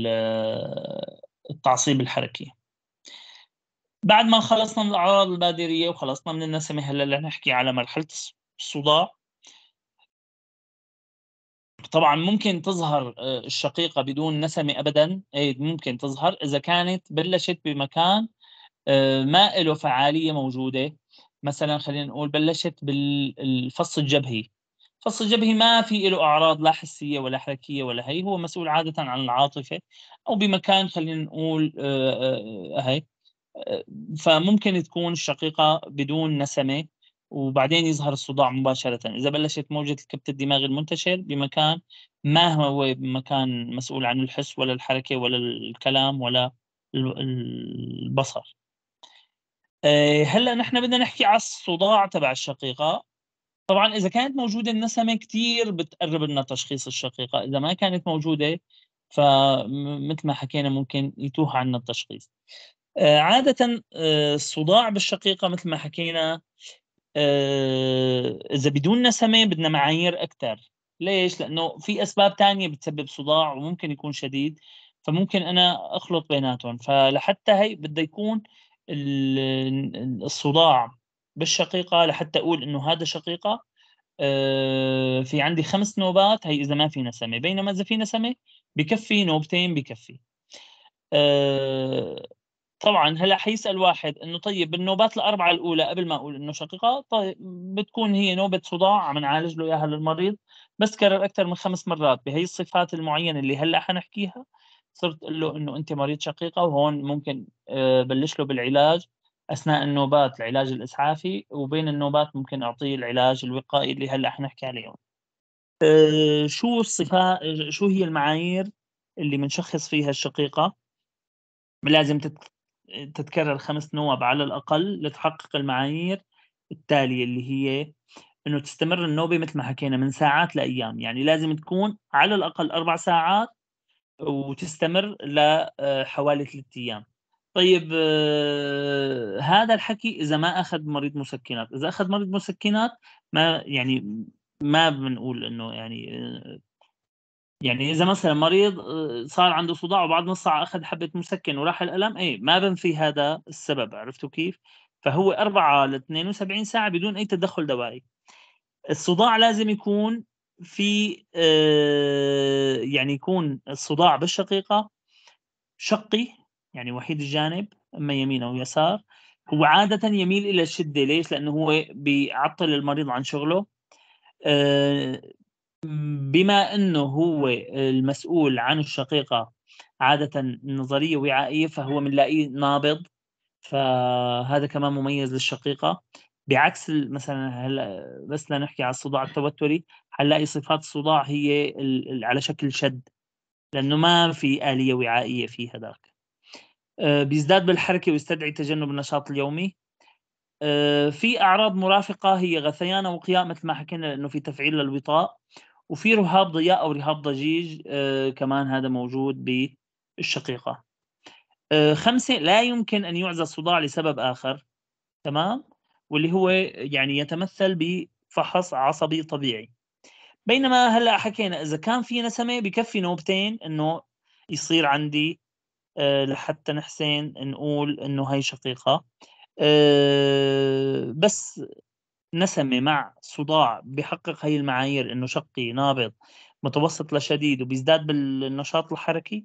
آه، التعصيب الحركي بعد ما خلصنا من الأعراض البادرية وخلصنا من النسمة هلا رح نحكي على مرحلة الصداع طبعا ممكن تظهر آه، الشقيقة بدون نسمة أبدا إيه، ممكن تظهر إذا كانت بلشت بمكان آه، ما له فعالية موجودة مثلا خلينا نقول بلشت بالفص الجبهي الفص الجبهي ما في له أعراض لا حسية ولا حركية ولا هي هو مسؤول عادة عن العاطفة أو بمكان خلينا نقول آه، هي فممكن تكون الشقيقة بدون نسمة وبعدين يظهر الصداع مباشرة إذا بلشت موجة الكبت الدماغي المنتشر بمكان ما هو مكان مسؤول عن الحس ولا الحركة ولا الكلام ولا البصر آه، هلا نحن بدنا نحكي على الصداع تبع الشقيقة طبعا إذا كانت موجودة النسمة كتير بتقرب لنا تشخيص الشقيقة إذا ما كانت موجودة فمثل ما حكينا ممكن يتوه عنا التشخيص آه، عادة آه، الصداع بالشقيقة مثل ما حكينا آه، اذا بدون نسمه بدنا معايير اكثر ليش لانه في اسباب تانية بتسبب صداع وممكن يكون شديد فممكن انا اخلط بيناتهم فلحتى هي بده يكون الصداع بالشقيقه لحتى اقول انه هذا شقيقه آه، في عندي خمس نوبات هي اذا ما في نسمه بينما اذا في نسمه بكفي نوبتين بكفي آه، طبعا هلا حيسال واحد انه طيب بالنوبات الاربعه الاولى قبل ما اقول انه شقيقه طيب بتكون هي نوبه صداع عم نعالج له اياها للمريض بس كرر اكثر من خمس مرات بهي الصفات المعينه اللي هلا حنحكيها صرت اقول له انه انت مريض شقيقه وهون ممكن آه، بلش له بالعلاج اثناء النوبات العلاج الاسعافي وبين النوبات ممكن اعطيه العلاج الوقائي اللي هلا حنحكي عليه آه، شو الصفات آه، شو هي المعايير اللي بنشخص فيها الشقيقه لازم تتكرر خمس نواب على الأقل لتحقق المعايير التالية اللي هي انه تستمر النوبه مثل ما حكينا من ساعات لايام يعني لازم تكون على الاقل اربع ساعات وتستمر لحوالي ثلاثة ايام طيب آه، هذا الحكي اذا ما اخذ مريض مسكنات اذا اخذ مريض مسكنات ما يعني ما بنقول انه يعني آه، يعني اذا مثلا مريض آه، صار عنده صداع وبعد نص ساعه اخذ حبه مسكن وراح الالم اي ما بنفي هذا السبب عرفتوا كيف؟ فهو 4 ل 72 ساعه بدون اي تدخل دوائي. الصداع لازم يكون في آه، يعني يكون الصداع بالشقيقه شقي يعني وحيد الجانب اما يمين او يسار هو عاده يميل الى الشده ليش؟ لانه هو بيعطل المريض عن شغله آه، بما انه هو المسؤول عن الشقيقه عاده نظريه وعائيه فهو بنلاقيه نابض فهذا كمان مميز للشقيقه بعكس مثلا هلا بس لنحكي على الصداع التوتري حنلاقي صفات الصداع هي على شكل شد لانه ما في اليه وعائيه في هذاك أه، بيزداد بالحركه ويستدعي تجنب النشاط اليومي أه، في اعراض مرافقه هي غثيان وقياء مثل ما حكينا لانه في تفعيل للوطاء وفي رهاب ضياء او رهاب ضجيج آه، كمان هذا موجود بالشقيقه آه، خمسه لا يمكن ان يعزى الصداع لسبب اخر تمام واللي هو يعني يتمثل بفحص عصبي طبيعي بينما هلا حكينا اذا كان في نسمه بكفي نوبتين انه يصير عندي آه، لحتى نحسن نقول انه هي شقيقه بس نسمة مع صداع بحقق هي المعايير انه شقي نابض متوسط لشديد وبيزداد بالنشاط الحركي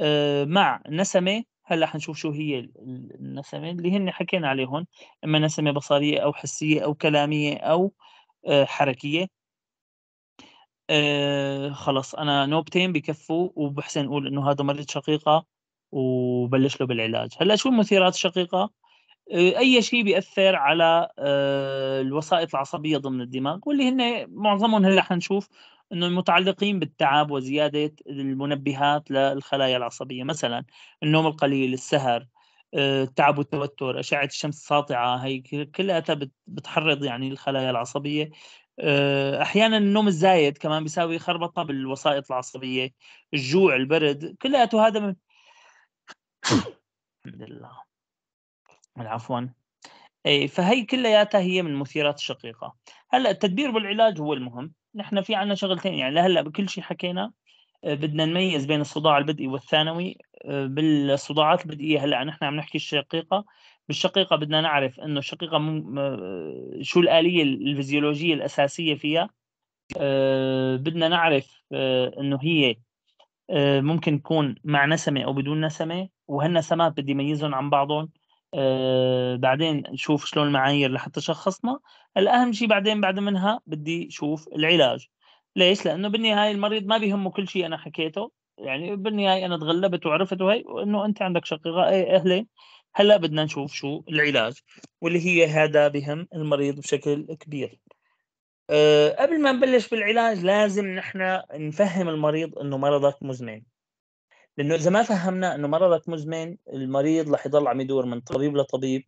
آه، مع نسمة هلا حنشوف شو هي النسمة اللي هن حكينا عليهم اما نسمة بصرية او حسية او كلامية او آه، حركية آه خلص انا نوبتين بكفوا وبحسن اقول انه هذا مريض شقيقه وبلش له بالعلاج هلا شو المثيرات الشقيقه آه، اي شيء بياثر على آه، الوسائط العصبيه ضمن الدماغ واللي هن معظمهم هلا حنشوف انه المتعلقين بالتعب وزياده المنبهات للخلايا العصبيه مثلا النوم القليل السهر آه، التعب والتوتر اشعه الشمس الساطعه هي كلها بتحرض يعني الخلايا العصبيه احيانا النوم الزايد كمان بيساوي خربطه بالوسائط العصبيه الجوع البرد كلها هذا من الحمد لله عفوا اي فهي كلياتها هي من مثيرات الشقيقه هلا التدبير والعلاج هو المهم نحن في عندنا شغلتين يعني لهلا بكل شيء حكينا آه، بدنا نميز بين الصداع البدئي والثانوي آه، بالصداعات البدئيه هلا نحن عم نحكي الشقيقه بالشقيقه بدنا نعرف انه الشقيقه م... آه، شو الاليه الفيزيولوجيه الاساسيه فيها بدنا نعرف انه هي ممكن تكون مع نسمه او بدون نسمه وهالنسمات بدي ميزهم عن بعضهم آه، بعدين نشوف شلون المعايير لحتى شخصنا الاهم شيء بعدين بعد منها بدي اشوف العلاج ليش لانه بالنهايه المريض ما بيهمه كل شيء انا حكيته يعني بالنهايه انا تغلبت وعرفت وهي انه انت عندك شقيقه اي اهلين هلا بدنا نشوف شو العلاج واللي هي هذا بهم المريض بشكل كبير أه قبل ما نبلش بالعلاج لازم نحن نفهم المريض انه مرضك مزمن لانه اذا ما فهمنا انه مرضك مزمن المريض رح يضل عم يدور من طبيب لطبيب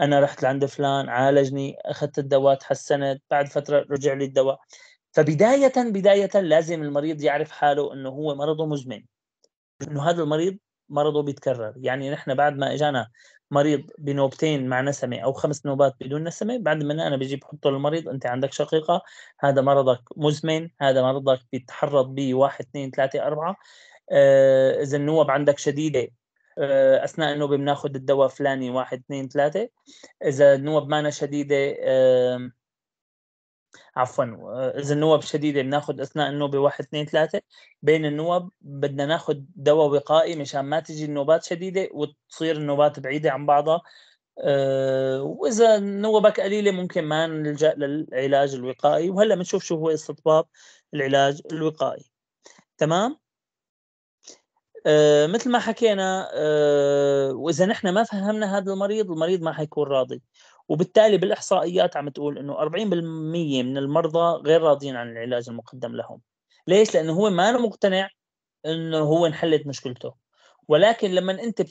انا رحت لعند فلان عالجني اخذت الدواء تحسنت بعد فتره رجع لي الدواء فبدايه بدايه لازم المريض يعرف حاله انه هو مرضه مزمن انه هذا المريض مرضه بيتكرر يعني نحن بعد ما اجانا مريض بنوبتين مع نسمه او خمس نوبات بدون نسمه بعد ما انا بجي بحطه للمريض انت عندك شقيقه هذا مرضك مزمن هذا مرضك بيتحرض به واحد اثنين ثلاثه اربعه آه، اذا النوب عندك شديده آه، اثناء النوبه بناخذ الدواء فلاني واحد اثنين ثلاثه اذا النوب مانا شديده عفوا آه، اذا النوب شديده بناخذ اثناء النوبه واحد اثنين ثلاثه بين النوب بدنا ناخذ دواء وقائي مشان ما تجي النوبات شديده وتصير النوبات بعيده عن بعضها واذا نوبك قليله ممكن ما نلجا للعلاج الوقائي وهلا بنشوف شو هو استطباب العلاج الوقائي تمام آه، مثل ما حكينا آه، واذا نحن ما فهمنا هذا المريض المريض ما حيكون راضي وبالتالي بالاحصائيات عم تقول انه 40% من المرضى غير راضيين عن العلاج المقدم لهم ليش لانه هو ما مقتنع انه هو انحلت مشكلته ولكن لما انت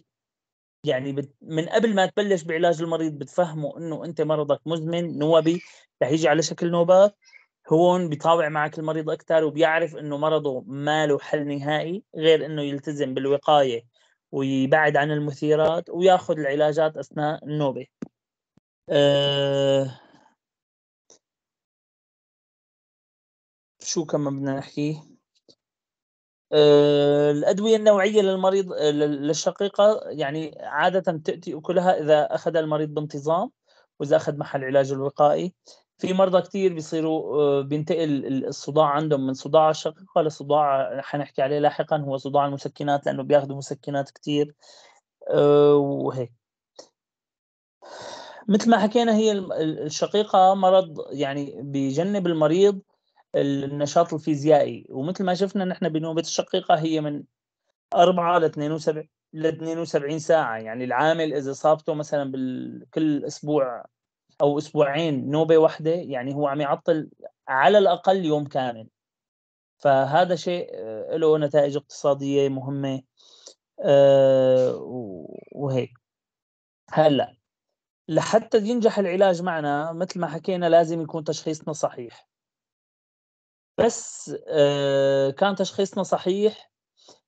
يعني من قبل ما تبلش بعلاج المريض بتفهمه انه انت مرضك مزمن نوبي رح يجي على شكل نوبات هون بيطاوع معك المريض اكثر وبيعرف انه مرضه ما له حل نهائي غير انه يلتزم بالوقايه ويبعد عن المثيرات وياخذ العلاجات اثناء النوبه. أه شو كمان بدنا نحكي؟ أه الأدوية النوعية للمريض للشقيقة يعني عادة تأتي كلها إذا أخذ المريض بانتظام وإذا أخذ محل علاج الوقائي في مرضى كتير بيصيروا آه، بينتقل الصداع عندهم من صداع الشقيقة لصداع حنحكي عليه لاحقا هو صداع المسكنات لأنه بياخذوا مسكنات كتير آه، وهيك مثل ما حكينا هي الشقيقة مرض يعني بجنب المريض النشاط الفيزيائي ومثل ما شفنا نحن بنوبة الشقيقة هي من 4 ل 72 ل 72 ساعة يعني العامل إذا صابته مثلا بكل أسبوع او اسبوعين نوبه واحده يعني هو عم يعطل على الاقل يوم كامل فهذا شيء آه، له نتائج اقتصاديه مهمه آه، وهيك هلا لحتى ينجح العلاج معنا مثل ما حكينا لازم يكون تشخيصنا صحيح بس آه، كان تشخيصنا صحيح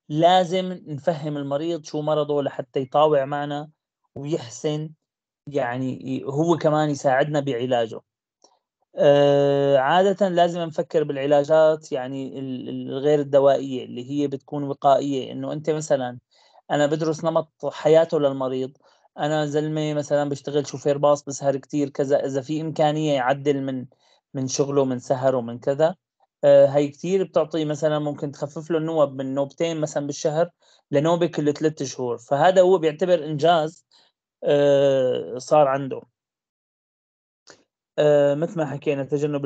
لازم نفهم المريض شو مرضه لحتى يطاوع معنا ويحسن يعني هو كمان يساعدنا بعلاجه آه، عادة لازم نفكر بالعلاجات يعني الغير الدوائية اللي هي بتكون وقائية انه انت مثلا انا بدرس نمط حياته للمريض انا زلمة مثلا بشتغل شوفير باص بسهر كتير كذا اذا في امكانية يعدل من من شغله من سهره من كذا آه، هاي هي كتير بتعطي مثلا ممكن تخفف له النوب من نوبتين مثلا بالشهر لنوبة كل ثلاث شهور فهذا هو بيعتبر انجاز آه، صار عنده آه، مثل ما حكينا تجنب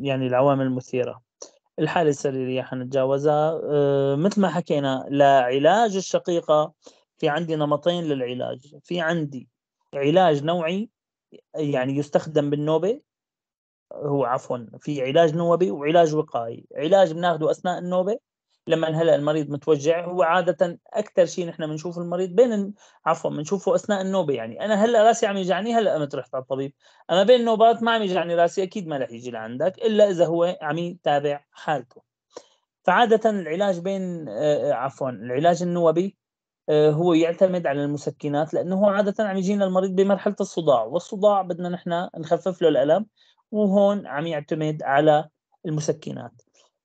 يعني العوامل المثيرة الحالة السريرية حنتجاوزها آه، مثل ما حكينا لعلاج الشقيقة في عندي نمطين للعلاج في عندي علاج نوعي يعني يستخدم بالنوبة هو عفوا في علاج نوبي وعلاج وقائي علاج بناخده أثناء النوبة لما هلا المريض متوجع هو عاده اكثر شيء نحن بنشوف المريض بين عفوا بنشوفه اثناء النوبه يعني انا هلا راسي عم يجعني هلا قمت رحت على الطبيب اما بين النوبات ما عم يجعني راسي اكيد ما رح يجي لعندك الا اذا هو عم يتابع حالته فعاده العلاج بين آه، آه، عفوا العلاج النوبي آه، هو يعتمد على المسكنات لانه هو عاده عم يجينا المريض بمرحله الصداع والصداع بدنا نحن نخفف له الالم وهون عم يعتمد على المسكنات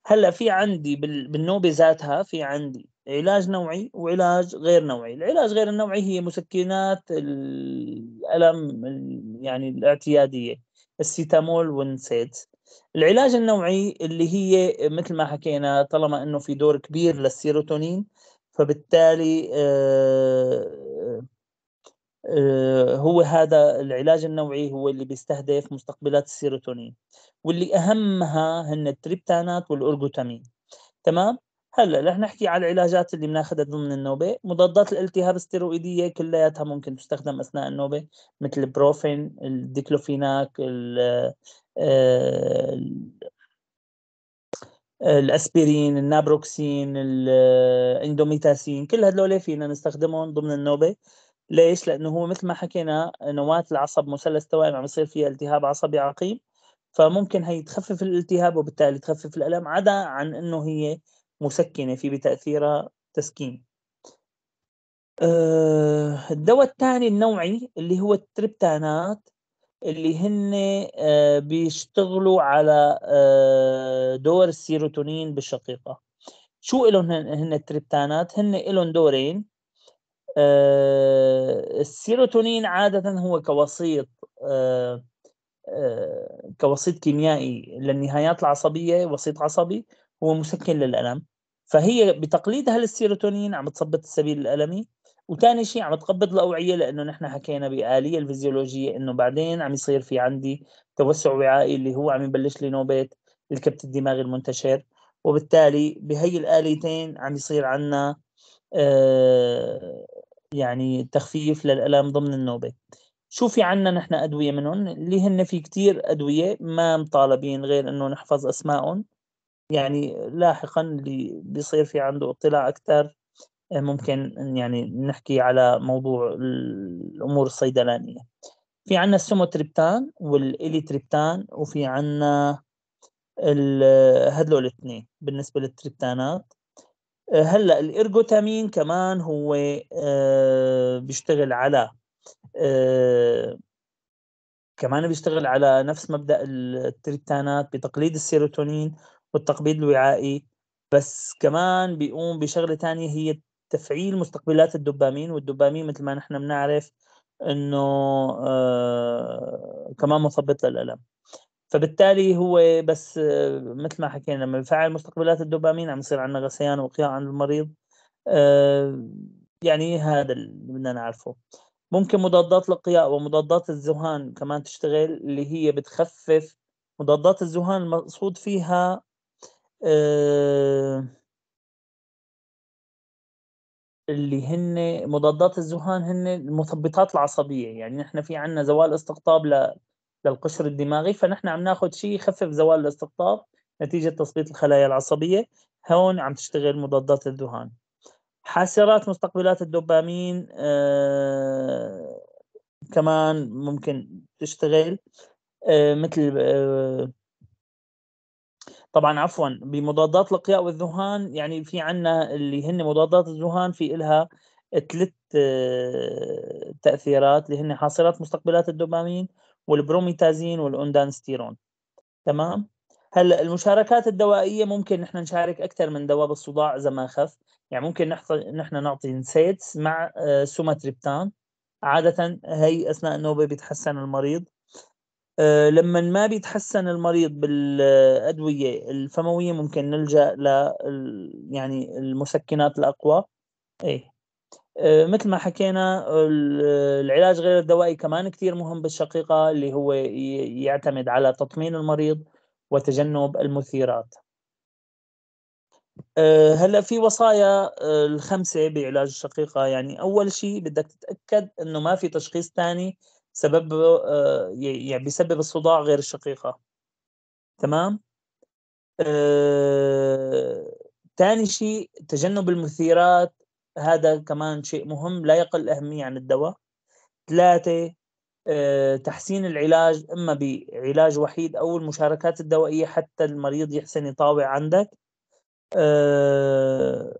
هلا في عندي بالنوبه ذاتها في عندي علاج نوعي وعلاج غير نوعي العلاج غير النوعي هي مسكنات الالم يعني الاعتياديه السيتامول ونسيت العلاج النوعي اللي هي مثل ما حكينا طالما انه في دور كبير للسيروتونين فبالتالي آه، آه، هو هذا العلاج النوعي هو اللي بيستهدف مستقبلات السيروتونين واللي اهمها هن التريبتانات والارجوتامين تمام هلا رح نحكي على العلاجات اللي بناخذها ضمن النوبه مضادات الالتهاب الستيرويديه كلياتها ممكن تستخدم اثناء النوبه مثل البروفين الديكلوفيناك آه، الاسبرين النابروكسين الاندوميتاسين آه، كل هدول فينا نستخدمهم ضمن النوبه ليش؟ لانه هو مثل ما حكينا نواه العصب مثلث توائم عم يصير فيها التهاب عصبي عقيم فممكن هي تخفف الالتهاب وبالتالي تخفف الالم عدا عن انه هي مسكنه في بتاثيرها تسكين. آه، الدواء الثاني النوعي اللي هو التربتانات اللي هن آه، بيشتغلوا على آه، دور السيروتونين بالشقيقه. شو لهم هن التربتانات؟ هن لهم دورين آه، السيروتونين عادة هو كوسيط آه، آه، كوسيط كيميائي للنهايات العصبية وسيط عصبي هو مسكن للألم فهي بتقليدها للسيروتونين عم تثبط السبيل الألمي وثاني شيء عم تقبض الأوعية لأنه نحن حكينا بآلية الفيزيولوجية إنه بعدين عم يصير في عندي توسع وعائي اللي هو عم يبلش لي نوبة الكبت الدماغي المنتشر وبالتالي بهي الآليتين عم يصير عنا يعني تخفيف للالام ضمن النوبة شو في عنا نحن أدوية منهم اللي هن في كتير أدوية ما مطالبين غير أنه نحفظ أسمائهم يعني لاحقا اللي بيصير في عنده اطلاع أكثر آه، ممكن يعني نحكي على موضوع الأمور الصيدلانية في عنا السوموتريبتان والإليتريبتان وفي عنا هدول الاثنين بالنسبة للتريبتانات آه، هلا الارجوتامين كمان هو آه، بيشتغل على آه، كمان بيشتغل على نفس مبدا التريبتانات بتقليد السيروتونين والتقبيض الوعائي بس كمان بيقوم بشغله ثانيه هي تفعيل مستقبلات الدوبامين والدوبامين مثل ما نحن بنعرف انه كمان مثبط للالم فبالتالي هو بس آه، مثل ما حكينا لما بفعل مستقبلات الدوبامين عم يصير عندنا غثيان وقياء عند المريض آه، يعني هذا اللي بدنا نعرفه ممكن مضادات القياء ومضادات الذهان كمان تشتغل اللي هي بتخفف مضادات الذهان المقصود فيها آه، اللي هن مضادات الذهان هن المثبطات العصبيه يعني نحن في عندنا زوال استقطاب للقشر الدماغي فنحن عم ناخذ شيء يخفف زوال الاستقطاب نتيجه تسقيط الخلايا العصبيه هون عم تشتغل مضادات الذهان حاسرات مستقبلات الدوبامين آه كمان ممكن تشتغل آه مثل آه طبعا عفوا بمضادات القياء والذهان يعني في عندنا اللي هن مضادات الذهان في إلها ثلاث آه، تاثيرات اللي هن حاصرات مستقبلات الدوبامين والبروميتازين والاوندانستيرون تمام هلا المشاركات الدوائيه ممكن نحن نشارك اكثر من دواء بالصداع اذا ما خف يعني ممكن نحن نعطي نسيتس مع آه، سوماتريبتان عاده هي اثناء النوبه بيتحسن المريض آه، لما ما بيتحسن المريض بالادويه الفمويه ممكن نلجا ل يعني المسكنات الاقوى ايه آه، مثل ما حكينا العلاج غير الدوائي كمان كثير مهم بالشقيقة اللي هو يعتمد على تطمين المريض وتجنب المثيرات آه، هلا في وصايا آه، الخمسة بعلاج الشقيقة يعني أول شيء بدك تتأكد إنه ما في تشخيص ثاني سبب يعني بسبب الصداع غير الشقيقة تمام ثاني شيء تجنب المثيرات هذا كمان شيء مهم لا يقل أهمية عن الدواء ثلاثة آه، تحسين العلاج إما بعلاج وحيد أو المشاركات الدوائية حتى المريض يحسن يطاوع عندك آه،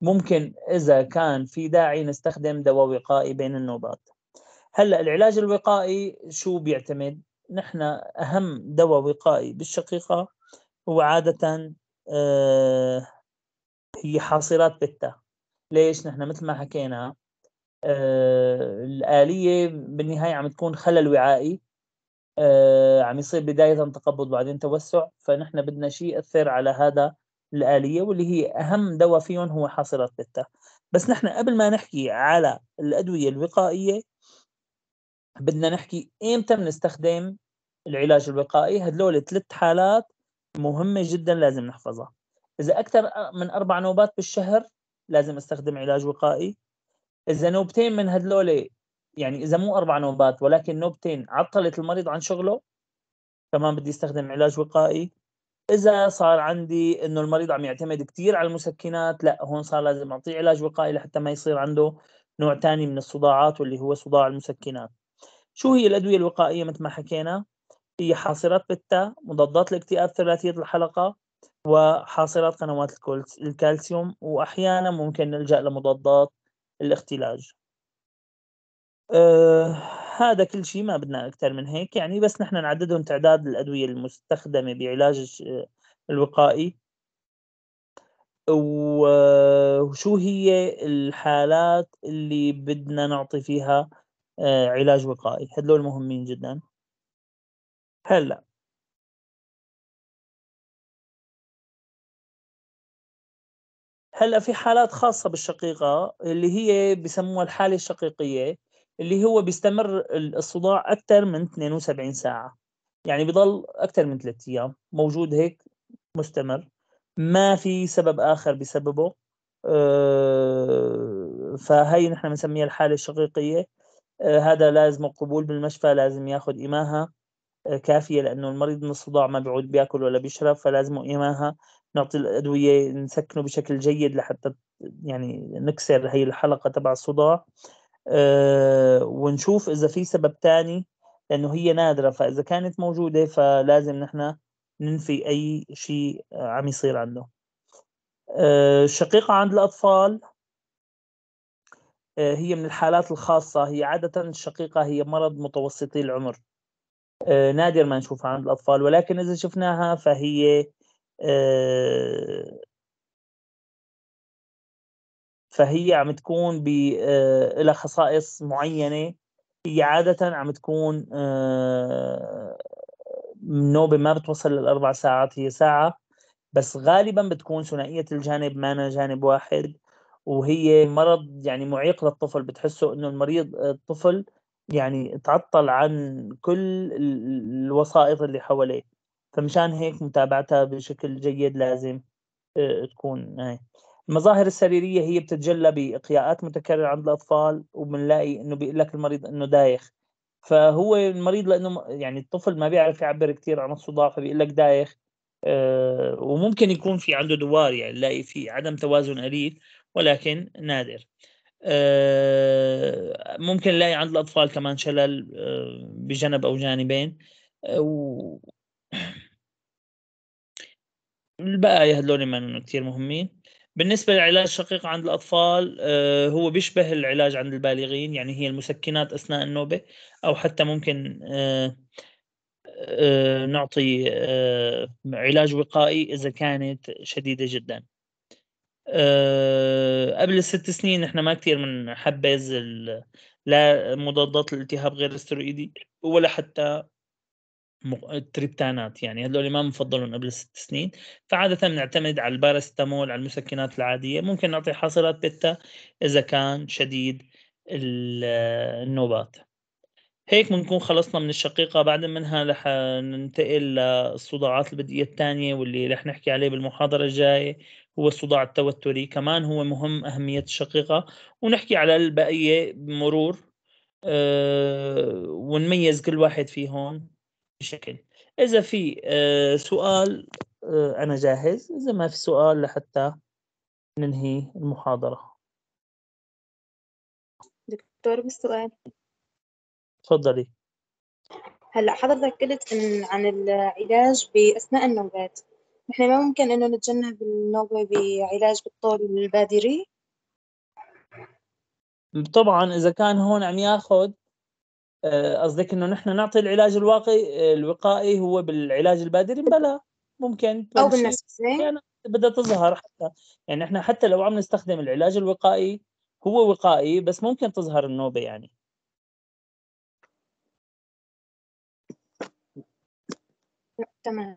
ممكن إذا كان في داعي نستخدم دواء وقائي بين النوبات هلا العلاج الوقائي شو بيعتمد؟ نحن أهم دواء وقائي بالشقيقة هو عادة آه هي حاصرات بتا ليش نحن مثل ما حكينا آه الآلية بالنهاية عم تكون خلل وعائي آه عم يصير بداية تقبض بعدين توسع فنحن بدنا شيء يأثر على هذا الآلية واللي هي أهم دواء فيهم هو حاصرات بتا بس نحن قبل ما نحكي على الأدوية الوقائية بدنا نحكي إمتى بنستخدم العلاج الوقائي هدول ثلاث حالات مهمة جدا لازم نحفظها اذا اكثر من اربع نوبات بالشهر لازم استخدم علاج وقائي اذا نوبتين من هدلول يعني اذا مو اربع نوبات ولكن نوبتين عطلت المريض عن شغله كمان بدي استخدم علاج وقائي اذا صار عندي انه المريض عم يعتمد كثير على المسكنات لا هون صار لازم اعطيه علاج وقائي لحتى ما يصير عنده نوع ثاني من الصداعات واللي هو صداع المسكنات شو هي الادويه الوقائيه مثل ما حكينا هي حاصرات بتا مضادات الاكتئاب ثلاثيه الحلقه وحاصلات قنوات الكالسيوم وأحيانا ممكن نلجأ لمضادات الاختلاج آه هذا كل شيء ما بدنا أكثر من هيك يعني بس نحن نعددهم تعداد الأدوية المستخدمة بعلاج الوقائي وشو هي الحالات اللي بدنا نعطي فيها أه، علاج وقائي هدول مهمين جدا هلا هلا في حالات خاصة بالشقيقة اللي هي بسموها الحالة الشقيقية اللي هو بيستمر الصداع أكثر من 72 ساعة يعني بضل أكثر من ثلاثة أيام موجود هيك مستمر ما في سبب آخر بسببه آه، فهي نحن بنسميها الحالة الشقيقية آه، هذا لازم قبول بالمشفى لازم ياخذ إماها آه، كافية لأنه المريض من الصداع ما بيعود بياكل ولا بيشرب فلازم إماها نعطي الادويه نسكنه بشكل جيد لحتى يعني نكسر هي الحلقه تبع الصداع أه ونشوف اذا في سبب ثاني لانه هي نادره فاذا كانت موجوده فلازم نحن ننفي اي شيء عم يصير عنده أه الشقيقه عند الاطفال أه هي من الحالات الخاصة هي عادة الشقيقة هي مرض متوسطي العمر آه، نادر ما نشوفها عند الأطفال ولكن إذا شفناها فهي آه، فهي عم تكون ب آه، لها خصائص معينه هي عاده عم تكون آه، نوبه ما بتوصل للاربع ساعات هي ساعه بس غالبا بتكون ثنائيه الجانب مانا جانب واحد وهي مرض يعني معيق للطفل بتحسه انه المريض الطفل يعني تعطل عن كل الوسائط اللي حواليه فمشان هيك متابعتها بشكل جيد لازم آه، تكون هاي المظاهر السريريه هي بتتجلى باقياءات متكرره عند الاطفال وبنلاقي انه بيقول لك المريض انه دايخ فهو المريض لانه يعني الطفل ما بيعرف يعبر كثير عن الصداع فبيقول لك دايخ آه، وممكن يكون في عنده دوار يعني نلاقي في عدم توازن قليل ولكن نادر آه، ممكن نلاقي عند الاطفال كمان شلل بجنب او جانبين البقايا هذول ما كثير مهمين بالنسبه للعلاج الشقيق عند الاطفال آه، هو بيشبه العلاج عند البالغين يعني هي المسكنات اثناء النوبه او حتى ممكن آه، آه، نعطي علاج وقائي اذا كانت شديده جدا قبل الست سنين احنا ما كثير بنحبذ لا مضادات الالتهاب غير الاسترويدي ولا حتى التريبتانات يعني هذول ما بنفضلهم قبل ست سنين فعادة بنعتمد على البارستامول على المسكنات العادية ممكن نعطي حاصلات بيتا إذا كان شديد النوبات هيك بنكون خلصنا من الشقيقة بعد منها رح ننتقل للصداعات البدئية الثانية واللي رح نحكي عليه بالمحاضرة الجاية هو الصداع التوتري كمان هو مهم أهمية الشقيقة ونحكي على البقية بمرور أه ونميز كل واحد فيهم بشكل اذا في آه، سؤال آه، انا جاهز اذا ما في سؤال لحتى ننهي المحاضره دكتور بالسؤال تفضلي هلا حضرتك قلت عن العلاج باثناء النوبات نحن ما ممكن انه نتجنب النوبه بعلاج بالطول البادري طبعا اذا كان هون عم ياخذ آه، قصدك انه نحن نعطي العلاج الواقي آه، الوقائي هو بالعلاج البادري بلا ممكن او بالنسبه يعني بدها تظهر حتى يعني احنا حتى لو عم نستخدم العلاج الوقائي هو وقائي بس ممكن تظهر النوبه يعني تمام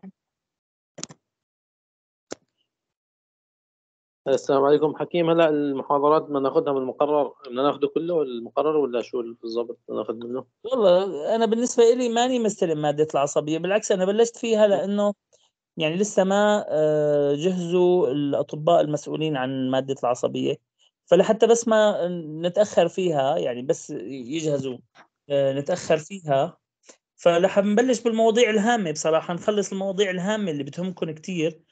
السلام عليكم حكيم هلا المحاضرات بدنا ناخذها من المقرر بدنا ناخذه كله المقرر ولا شو بالضبط ناخذ منه؟ والله انا بالنسبه لي ماني مستلم ماده العصبيه بالعكس انا بلشت فيها لانه يعني لسه ما آه، جهزوا الاطباء المسؤولين عن ماده العصبيه فلحتى بس ما نتاخر فيها يعني بس يجهزوا آه، نتاخر فيها فلح نبلش بالمواضيع الهامه بصراحه نخلص المواضيع الهامه اللي بتهمكم كثير